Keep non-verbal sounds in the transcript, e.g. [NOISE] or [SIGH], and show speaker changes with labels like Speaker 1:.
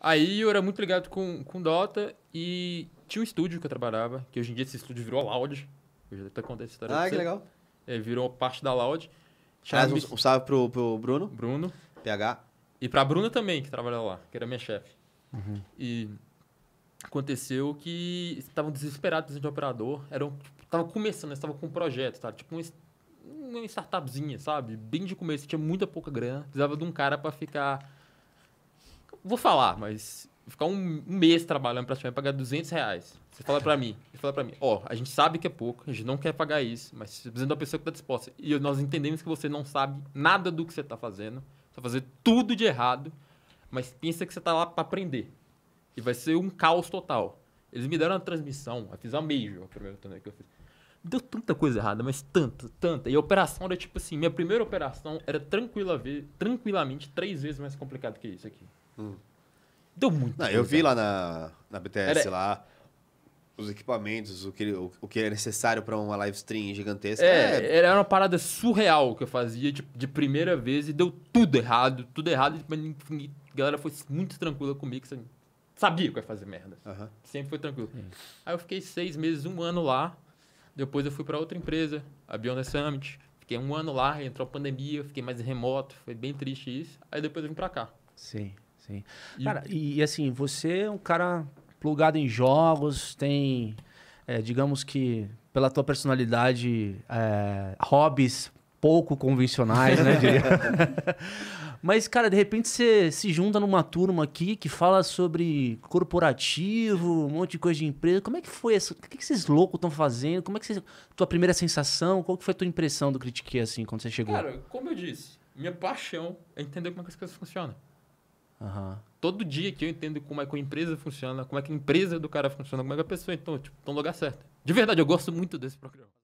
Speaker 1: Aí eu era muito ligado com, com Dota e tinha um estúdio que eu trabalhava, que hoje em dia esse estúdio virou Loud. Eu já até contei essa história. Ah, que legal. É, virou parte da Loud. Aliás, um, um salve pro, pro Bruno. Bruno. PH. E pra Bruna também, que trabalhava lá, que era minha chefe. Uhum. E aconteceu que estavam desesperados de operador. Eram, tipo, tava começando, estavam com um projeto, tá? Tipo um, uma startupzinha, sabe? Bem de começo, tinha muita pouca grana. Precisava de um cara para ficar Vou falar, mas ficar um mês trabalhando praticamente pagar 200 reais. Você fala para mim, você fala para mim, ó, oh, a gente sabe que é pouco, a gente não quer pagar isso, mas você precisa de uma pessoa que está disposta. E nós entendemos que você não sabe nada do que você está fazendo, você vai fazer tudo de errado, mas pensa que você está lá para aprender. E vai ser um caos total. Eles me deram uma transmissão, eu fiz a major, a primeira é que eu fiz. Deu tanta coisa errada, mas tanta, tanta. E a operação era tipo assim, minha primeira operação era tranquila, tranquilamente três vezes mais complicada que isso aqui. Tipo, deu muito. Não, eu vi lá na, na BTS Era... lá os equipamentos, o que, o, o que é necessário para uma live stream gigantesca. É, é, era uma parada surreal que eu fazia de, tipo, de primeira vez e deu tudo errado, tudo errado, mas a galera foi muito tranquila comigo, sabia que ia fazer merda. Uhum. Sempre foi tranquilo. Uhum. Aí eu fiquei seis meses, um ano lá. Depois eu fui para outra empresa, a Beyond Summit. Fiquei um ano lá, entrou a pandemia, fiquei mais remoto, foi bem triste isso. Aí depois eu vim para cá.
Speaker 2: Sim. Sim. E... Cara, e assim, você é um cara plugado em jogos, tem, é, digamos que, pela tua personalidade, é, hobbies pouco convencionais, né? [LAUGHS] Mas, cara, de repente você se junta numa turma aqui que fala sobre corporativo, um monte de coisa de empresa. Como é que foi isso? O que, vocês loucos estão fazendo? Como é que vocês... Tua primeira sensação? Qual que foi a tua impressão do Critique, assim, quando você chegou? Cara,
Speaker 1: como eu disse, minha paixão é entender como é que as coisas funcionam. Uhum. Todo dia que eu entendo como é que a empresa funciona, como é que a empresa do cara funciona, como é que a pessoa, então, tipo, tá no lugar certo. De verdade, eu gosto muito desse programa.